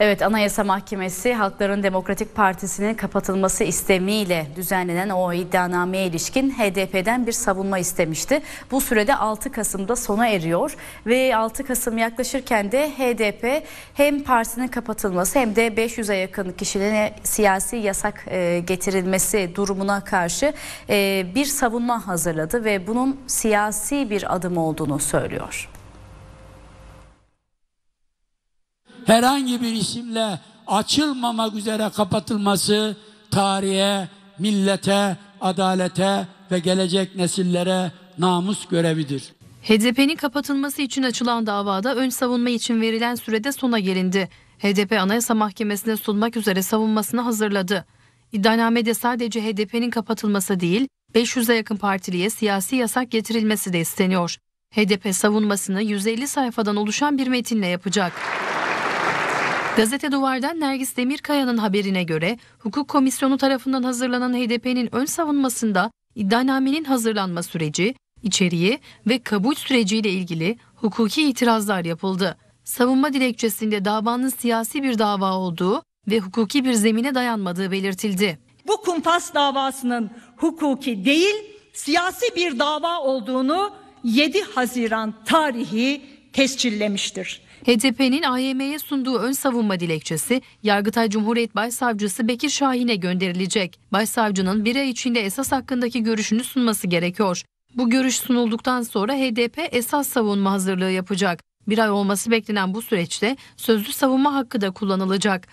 Evet Anayasa Mahkemesi Halkların Demokratik Partisi'nin kapatılması istemiyle düzenlenen o iddianameye ilişkin HDP'den bir savunma istemişti. Bu sürede 6 Kasım'da sona eriyor ve 6 Kasım yaklaşırken de HDP hem partisinin kapatılması hem de 500'e yakın kişinin siyasi yasak e, getirilmesi durumuna karşı e, bir savunma hazırladı ve bunun siyasi bir adım olduğunu söylüyor. herhangi bir isimle açılmamak üzere kapatılması tarihe, millete, adalete ve gelecek nesillere namus görevidir. HDP'nin kapatılması için açılan davada ön savunma için verilen sürede sona gelindi. HDP Anayasa Mahkemesi'ne sunmak üzere savunmasını hazırladı. İddianamede sadece HDP'nin kapatılması değil, 500'e yakın partiliye siyasi yasak getirilmesi de isteniyor. HDP savunmasını 150 sayfadan oluşan bir metinle yapacak. Gazete Duvar'dan Nergis Demirkaya'nın haberine göre hukuk komisyonu tarafından hazırlanan HDP'nin ön savunmasında iddianamenin hazırlanma süreci, içeriği ve kabul süreciyle ilgili hukuki itirazlar yapıldı. Savunma dilekçesinde davanın siyasi bir dava olduğu ve hukuki bir zemine dayanmadığı belirtildi. Bu kumpas davasının hukuki değil siyasi bir dava olduğunu 7 Haziran tarihi tescillemiştir. HDP'nin AYM'ye sunduğu ön savunma dilekçesi Yargıtay Cumhuriyet Başsavcısı Bekir Şahin'e gönderilecek. Başsavcının bir ay içinde esas hakkındaki görüşünü sunması gerekiyor. Bu görüş sunulduktan sonra HDP esas savunma hazırlığı yapacak. Bir ay olması beklenen bu süreçte sözlü savunma hakkı da kullanılacak.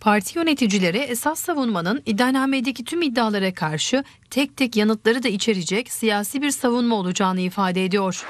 Parti yöneticileri esas savunmanın iddianamedeki tüm iddialara karşı tek tek yanıtları da içerecek siyasi bir savunma olacağını ifade ediyor.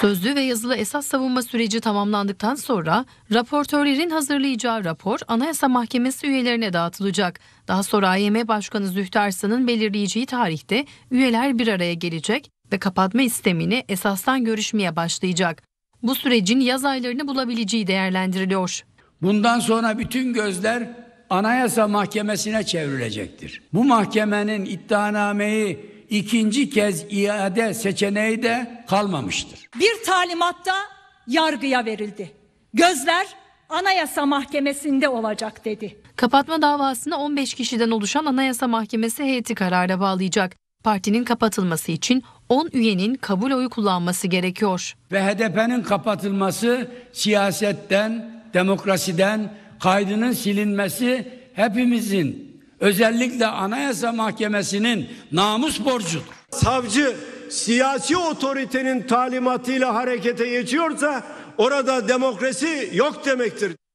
Sözlü ve yazılı esas savunma süreci tamamlandıktan sonra raportörlerin hazırlayacağı rapor Anayasa Mahkemesi üyelerine dağıtılacak. Daha sonra AYM Başkanı Zühtarslan'ın belirleyeceği tarihte üyeler bir araya gelecek ve kapatma istemini esastan görüşmeye başlayacak. Bu sürecin yaz aylarını bulabileceği değerlendiriliyor. Bundan sonra bütün gözler Anayasa Mahkemesi'ne çevrilecektir. Bu mahkemenin iddianameyi ikinci kez iade seçeneği de kalmamıştır. Bir talimatta yargıya verildi. Gözler Anayasa Mahkemesi'nde olacak dedi. Kapatma davasını 15 kişiden oluşan Anayasa Mahkemesi heyeti karara bağlayacak. Partinin kapatılması için 10 üyenin kabul oyu kullanması gerekiyor. Ve HDP'nin kapatılması siyasetten, demokrasiden, kaydının silinmesi hepimizin özellikle Anayasa Mahkemesi'nin namus borcudur. Savcı siyasi otoritenin talimatıyla harekete geçiyorsa orada demokrasi yok demektir.